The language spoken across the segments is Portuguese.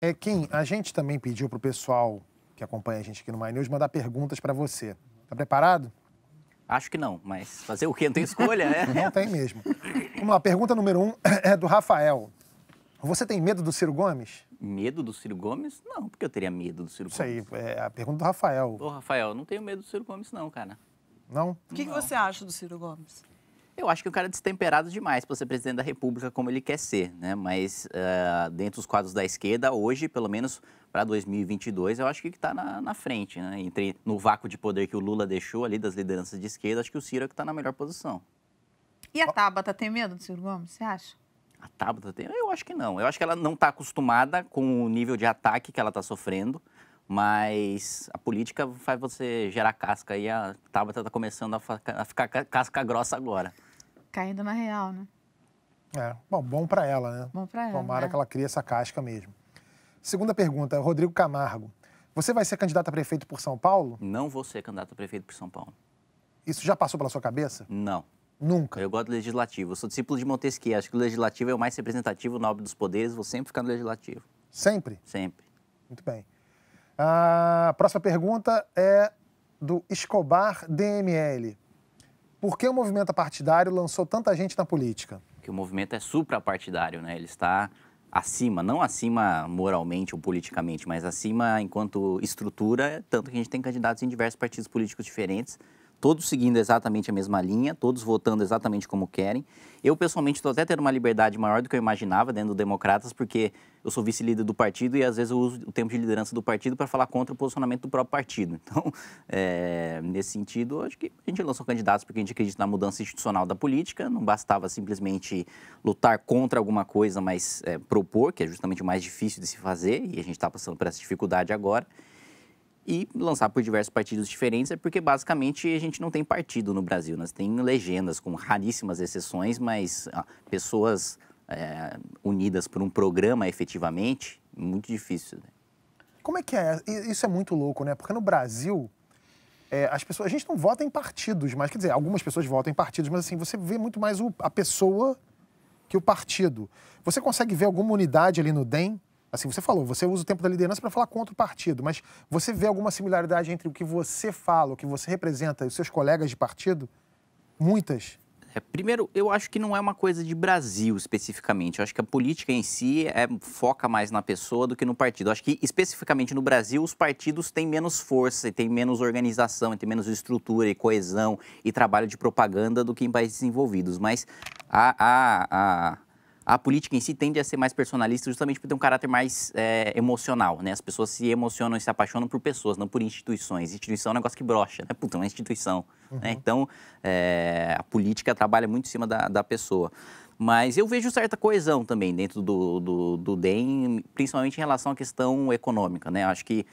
É, Kim, a gente também pediu para o pessoal que acompanha a gente aqui no My News mandar perguntas para você. Tá preparado? Acho que não, mas fazer o quê? Não tem escolha, né? não tem mesmo. Vamos lá, pergunta número um é do Rafael. Você tem medo do Ciro Gomes? Medo do Ciro Gomes? Não, porque eu teria medo do Ciro Isso Gomes. Isso aí, é a pergunta do Rafael. Ô, Rafael, não tenho medo do Ciro Gomes, não, cara. Não? O que, que, você acha do Ciro Gomes? Eu acho que o cara é destemperado demais para ser presidente da República como ele quer ser, né? Mas uh, dentro dos quadros da esquerda, hoje, pelo menos para 2022, eu acho que está na, na, frente, né? Entre no vácuo de poder que o Lula deixou ali das lideranças de esquerda, acho que o Ciro é que está na melhor posição. E a Tabata tem medo do Ciro Gomes, você acha? A Tabata tem? Eu acho que não. Eu acho que ela não está acostumada com o nível de ataque que ela está sofrendo mas a política faz você gerar casca e a Tabata está começando a ficar casca grossa agora caindo na real, né? É, bom, bom para ela, né? Bom para ela. Tomara é. que ela crie essa casca mesmo. Segunda pergunta, Rodrigo Camargo. Você vai ser candidato a prefeito por São Paulo? Não vou ser candidato a prefeito por São Paulo. Isso já passou pela sua cabeça? Não. Nunca? Eu gosto do legislativo. Eu sou discípulo de Montesquieu. Acho que o legislativo é o mais representativo, nobre dos poderes. Vou sempre ficar no legislativo. Sempre? Sempre. Muito bem. Ah, a próxima pergunta é do Escobar DML. Por que o movimento partidário lançou tanta gente na política? Que o movimento é suprapartidário, né? Ele está acima, não acima moralmente ou politicamente, mas acima enquanto estrutura, tanto que a gente tem candidatos em diversos partidos políticos diferentes todos seguindo exatamente a mesma linha, todos votando exatamente como querem. Eu, pessoalmente, estou até tendo uma liberdade maior do que eu imaginava dentro do Democratas, porque eu sou vice-líder do partido e, às vezes, eu uso o tempo de liderança do partido para falar contra o posicionamento do próprio partido. Então, é, nesse sentido, acho que a gente lançou candidatos porque a gente acredita na mudança institucional da política, não bastava simplesmente lutar contra alguma coisa, mas é, propor, que é justamente o mais difícil de se fazer, e a gente está passando por essa dificuldade agora e lançar por diversos partidos diferentes, é porque basicamente a gente não tem partido no Brasil. Nós tem legendas, com raríssimas exceções, mas ah, pessoas é, unidas por um programa efetivamente, muito difícil. Né? Como é que é? Isso é muito louco, né? Porque no Brasil, é, as pessoas, a gente não vota em partidos, mas quer dizer, algumas pessoas votam em partidos, mas assim, você vê muito mais o, a pessoa que o partido. Você consegue ver alguma unidade ali no DEM assim, você falou, você usa o tempo da liderança para falar contra o partido, mas você vê alguma similaridade entre o que você fala, o que você representa e os seus colegas de partido? Muitas. É, primeiro, eu acho que não é uma coisa de Brasil especificamente. Eu acho que a política em si é, foca mais na pessoa do que no partido. Eu acho que especificamente no Brasil os partidos têm menos força, e têm menos organização, e têm menos estrutura e coesão e trabalho de propaganda do que em países desenvolvidos. Mas a, a, a a política em si tende a ser mais personalista justamente por ter um caráter mais é, emocional, né? As pessoas se emocionam e se apaixonam por pessoas, não por instituições. Instituição é um negócio que brocha, né? Puta, é uma instituição. Né? Uhum. Né? Então, é, a política trabalha muito em cima da, da pessoa. Mas eu vejo certa coesão também dentro do, do, do DEM, principalmente em relação à questão econômica, né? Acho que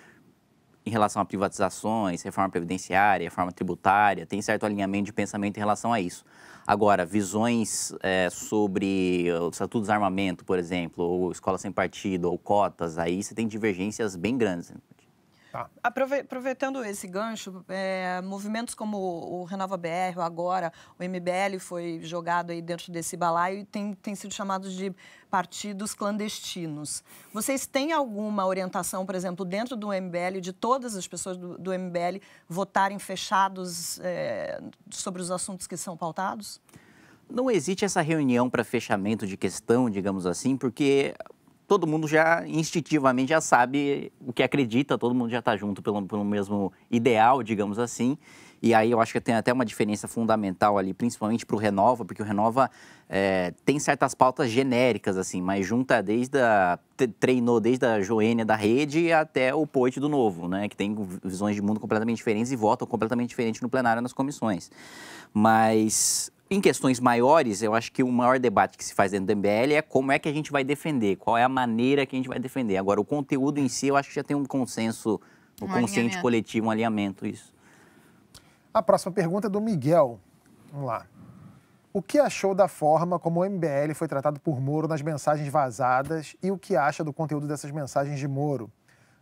em relação a privatizações, reforma previdenciária, reforma tributária, tem certo alinhamento de pensamento em relação a isso. Agora, visões é, sobre eh, o Estatuto de Desarmamento, por exemplo, ou escola sem partido, ou cotas, aí você tem divergências bem grandes. Né? Tá. Aproveitando esse gancho, é, movimentos como o Renova BR, o Agora, o MBL foi jogado aí dentro desse balaio e tem, tem sido chamados de partidos clandestinos. Vocês têm alguma orientação, por exemplo, dentro do MBL, de todas as pessoas do, do MBL votarem fechados é, sobre os assuntos que são pautados? Não existe essa reunião para fechamento de questão, digamos assim, porque todo mundo já instintivamente já sabe o que acredita, todo mundo já está junto pelo, pelo mesmo ideal, digamos assim. E aí eu acho que tem até uma diferença fundamental ali, principalmente para o Renova, porque o Renova é, tem certas pautas genéricas, assim, mas junta desde a. treinou desde a Joênia da rede até o Poit do Novo, né? Que tem visões de mundo completamente diferentes e votam completamente diferente no plenário nas comissões. Mas em questões maiores, eu acho que o maior debate que se faz dentro do MBL é como é que a gente vai defender, qual é a maneira que a gente vai defender. Agora, o conteúdo em si, eu acho que já tem um consenso, um, um consciente coletivo, um alinhamento, isso. A próxima pergunta é do Miguel. Vamos lá. O que achou da forma como o MBL foi tratado por Moro nas mensagens vazadas e o que acha do conteúdo dessas mensagens de Moro,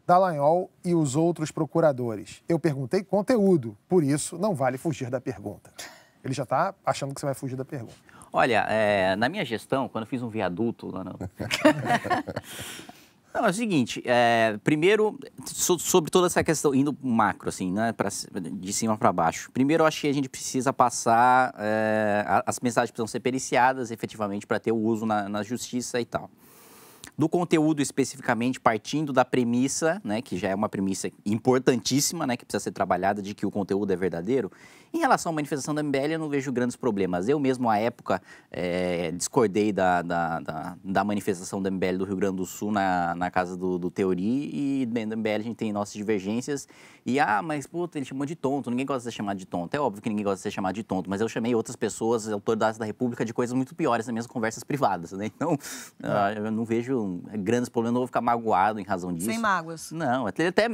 Dallagnol e os outros procuradores? Eu perguntei conteúdo, por isso não vale fugir da pergunta. Ele já está achando que você vai fugir da pergunta. Olha, é, na minha gestão, quando eu fiz um viaduto lá no... Não, é o seguinte, é, primeiro, so, sobre toda essa questão, indo macro, assim, né, pra, de cima para baixo. Primeiro, eu acho que a gente precisa passar, é, as mensagens precisam ser periciadas efetivamente para ter o uso na, na justiça e tal do conteúdo especificamente, partindo da premissa, né, que já é uma premissa importantíssima, né, que precisa ser trabalhada, de que o conteúdo é verdadeiro. Em relação à manifestação da MBL, eu não vejo grandes problemas. Eu mesmo, à época, é, discordei da, da, da, da, manifestação da MBL do Rio Grande do Sul na, na casa do, do Teori, e da MBL a gente tem nossas divergências. E, ah, mas, puta, ele chamou de tonto, ninguém gosta de ser chamado de tonto. É óbvio que ninguém gosta de ser chamado de tonto, mas eu chamei outras pessoas, autoridades da República, de coisas muito piores nas minhas conversas privadas, né? Então, é. uh, eu não vejo é grandes problemas, não vou ficar magoado em razão disso. Sem mágoas. Não, ele até,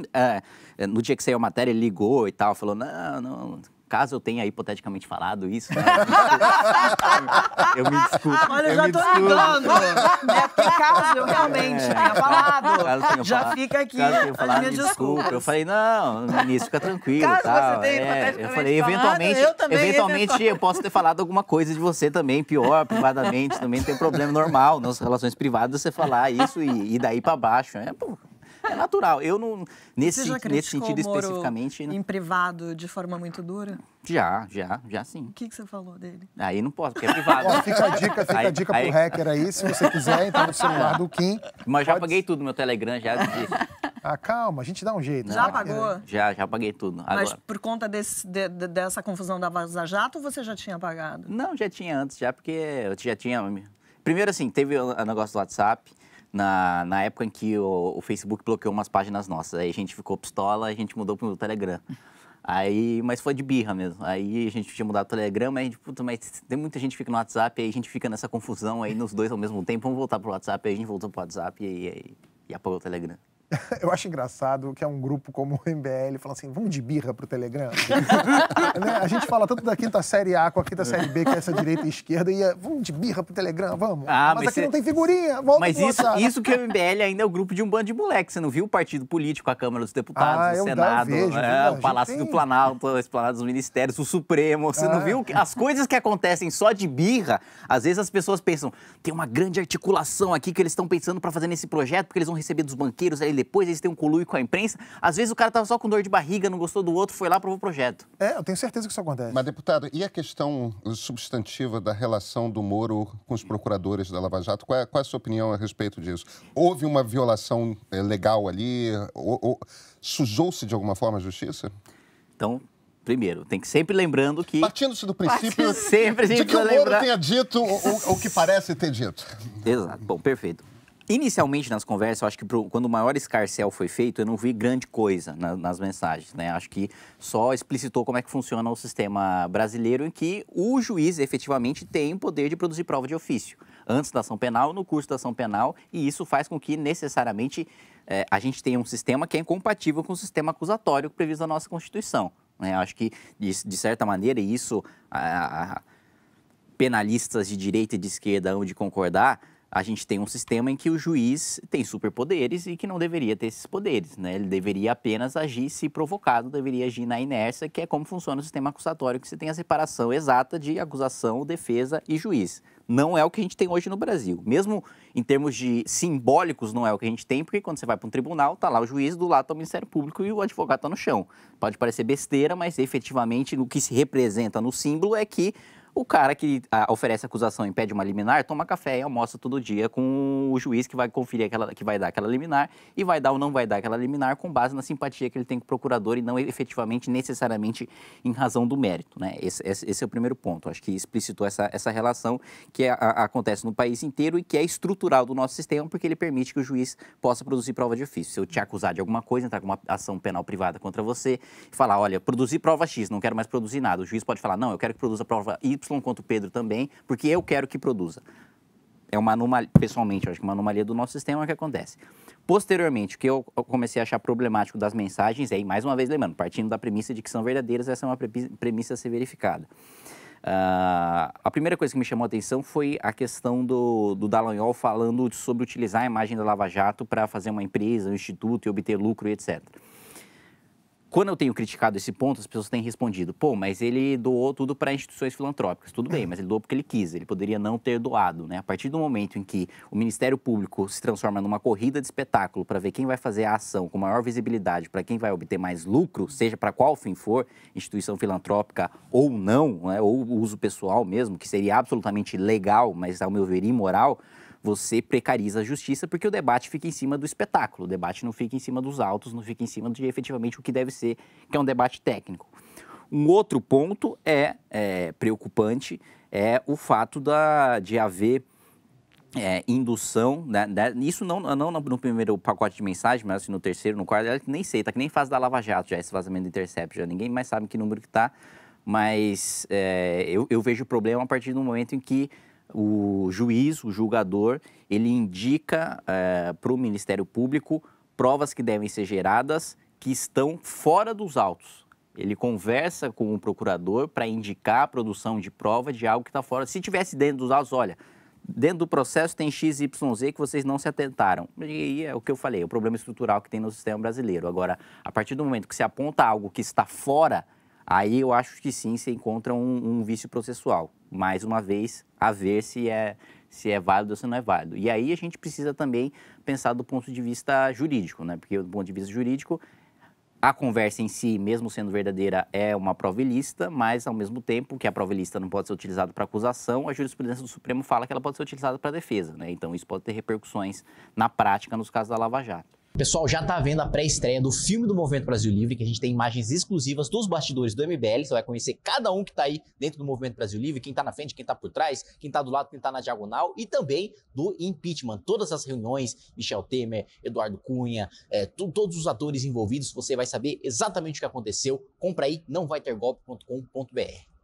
é, no dia que saiu a matéria, ele ligou e tal, falou, não, não Caso eu tenha hipoteticamente falado isso, né? eu me desculpo. Olha, eu já tô ligando. É porque caso eu realmente é, tenha falado, tenha já falado, fica aqui caso tenha falado, me desculpa. Eu falei, não, ministro, fica tranquilo. Caso tal. você tenha é, Eu falei, falado, eventualmente, eu também, eventualmente eu posso ter falado alguma coisa de você também, pior, privadamente, também tem problema normal, nas relações privadas, você falar isso e, e daí para baixo. É, pô, é natural. Eu não. Nesse, nesse sentido especificamente. Né? Em privado de forma muito dura? Já, já, já sim. O que, que você falou dele? Aí não posso, porque é privado. Ó, né? fica a dica, fica aí, a dica aí, pro hacker aí, se você quiser, entrar no celular do Kim. Mas pode... já paguei tudo no meu Telegram, já Ah, calma, a gente dá um jeito. Já né? pagou? Já, já paguei tudo. Agora. Mas por conta desse, de, de, dessa confusão da Vaza Jato, você já tinha pagado? Não, já tinha antes, já, porque eu já tinha. Primeiro, assim, teve o negócio do WhatsApp na, na época em que o, o, Facebook bloqueou umas páginas nossas. Aí a gente ficou pistola, a gente mudou pro Telegram. Aí, mas foi de birra mesmo. Aí a gente tinha mudado o Telegram, mas a gente, puta, mas tem muita gente que fica no WhatsApp, aí a gente fica nessa confusão aí nos dois ao mesmo tempo, vamos voltar pro WhatsApp, aí a gente voltou pro WhatsApp e, e, e apagou o Telegram. eu acho engraçado que é um grupo como o MBL fala assim, vamos de birra pro Telegram. né? A gente fala tanto da quinta série A com a quinta série B, que é essa direita e esquerda, e é, vamos de birra pro Telegram, vamos. Ah, mas, mas aqui cê... não tem figurinha, volta Mas isso, isso que é o MBL ainda é o grupo de um bando de moleque. Você não viu o partido político, a Câmara dos Deputados, ah, o Senado, vejo, é, o Palácio tem... do Planalto, a Esplanada dos Ministérios, o Supremo. Você ah. não é. viu as coisas que acontecem só de birra? Às vezes as pessoas pensam, tem uma grande articulação aqui que eles estão pensando para fazer nesse projeto, porque eles vão receber dos banqueiros, aí depois, eles têm um coluio com a imprensa. Às vezes o cara estava só com dor de barriga, não gostou do outro, foi lá, aprovou o projeto. É, eu tenho certeza que isso acontece. Mas, deputado, e a questão substantiva da relação do Moro com os procuradores da Lava Jato? Qual é, qual é a sua opinião a respeito disso? Houve uma violação é, legal ali? Sujou-se de alguma forma a justiça? Então, primeiro, tem que sempre lembrando que. Partindo-se do princípio Partindo sempre de que o Moro lembrar... tenha dito o, o, o, que parece ter dito. Exato. Bom, perfeito. Inicialmente nas conversas, eu acho que pro, quando o maior escarcel foi feito, eu não vi grande coisa na, nas mensagens, né? Acho que só explicitou como é que funciona o sistema brasileiro em que o juiz efetivamente tem o poder de produzir prova de ofício, antes da ação penal, no curso da ação penal, e isso faz com que necessariamente é, a gente tenha um sistema que é incompatível com o sistema acusatório previsto na nossa Constituição. Né? Acho que, de, de certa maneira, e isso a, a, penalistas de direita e de esquerda hão de concordar, a gente tem um sistema em que o juiz tem superpoderes e que não deveria ter esses poderes, né? Ele deveria apenas agir se provocado, deveria agir na inércia, que é como funciona o sistema acusatório, que você tem a separação exata de acusação, defesa e juiz. Não é o que a gente tem hoje no Brasil. Mesmo em termos de simbólicos, não é o que a gente tem, porque quando você vai para um tribunal, tá lá o juiz, do lado tá o Ministério Público e o advogado está no chão. Pode parecer besteira, mas efetivamente o que se representa no símbolo é que o cara que a, ah, oferece acusação e pede uma liminar toma café e almoça todo dia com o juiz que vai conferir aquela, que vai dar aquela liminar e vai dar ou não vai dar aquela liminar com base na simpatia que ele tem com o procurador e não efetivamente necessariamente em razão do mérito, né? Esse, esse, esse é o primeiro ponto. Acho que explicitou essa, essa relação que é, a, acontece no país inteiro e que é estrutural do nosso sistema porque ele permite que o juiz possa produzir prova de ofício. Se eu te acusar de alguma coisa, entrar com uma ação penal privada contra você e falar, olha, produzi prova X, não quero mais produzir nada. O juiz pode falar, não, eu quero que produza prova Y quanto Pedro também, porque eu quero que produza. É uma anomalia, pessoalmente, eu acho que é uma anomalia do nosso sistema que acontece. Posteriormente, o que eu comecei a achar problemático das mensagens, e aí mais uma vez lembrando, partindo da premissa de que são verdadeiras, essa é uma premissa a ser verificada. Uh, a primeira coisa que me chamou a atenção foi a questão do, do Dallagnol falando sobre utilizar a imagem da Lava Jato para fazer uma empresa, um instituto e obter lucro e etc. Quando eu tenho criticado esse ponto, as pessoas têm respondido: pô, mas ele doou tudo para instituições filantrópicas. Tudo bem, é. mas ele doou porque ele quis, ele poderia não ter doado. Né? A partir do momento em que o Ministério Público se transforma numa corrida de espetáculo para ver quem vai fazer a ação com maior visibilidade, para quem vai obter mais lucro, seja para qual fim for, instituição filantrópica ou não, né? ou uso pessoal mesmo, que seria absolutamente legal, mas ao meu ver imoral você precariza a justiça porque o debate fica em cima do espetáculo, o debate não fica em cima dos autos, não fica em cima de efetivamente o que deve ser, que é um debate técnico. Um outro ponto é, é preocupante é o fato da, de haver é, indução, né, né, isso não, não no primeiro pacote de mensagem, mas assim, no terceiro, no quarto, nem sei, tá que nem faz da Lava Jato já, esse vazamento do Intercept, já ninguém mais sabe que número que tá, mas é, eu, eu vejo o problema a partir do momento em que o juiz, o julgador, ele indica é, eh, para o Ministério Público provas que devem ser geradas que estão fora dos autos. Ele conversa com o procurador para indicar a produção de prova de algo que está fora. Se tivesse dentro dos autos, olha, dentro do processo tem XYZ que vocês não se atentaram. E aí é o que eu falei, é o problema estrutural que tem no sistema brasileiro. Agora, a partir do momento que se aponta algo que está fora aí eu acho que sim se encontra um, um vício processual. Mais uma vez, a ver se é, se é válido ou se não é válido. E aí a gente precisa também pensar do ponto de vista jurídico, né? Porque do ponto de vista jurídico, a conversa em si, mesmo sendo verdadeira, é uma prova ilícita, mas ao mesmo tempo que a prova ilícita não pode ser utilizada para acusação, a jurisprudência do Supremo fala que ela pode ser utilizada para defesa, né? Então isso pode ter repercussões na prática nos casos da Lava Jato. O pessoal já está vendo a pré-estreia do filme do Movimento Brasil Livre, que a gente tem imagens exclusivas dos bastidores do MBL. Você vai conhecer cada um que está aí dentro do Movimento Brasil Livre, quem está na frente, quem está por trás, quem está do lado, quem está na diagonal, e também do impeachment. Todas as reuniões, Michel Temer, Eduardo Cunha, é, tu, todos os atores envolvidos, você vai saber exatamente o que aconteceu. Compra aí, não vai ter golpe.com.br.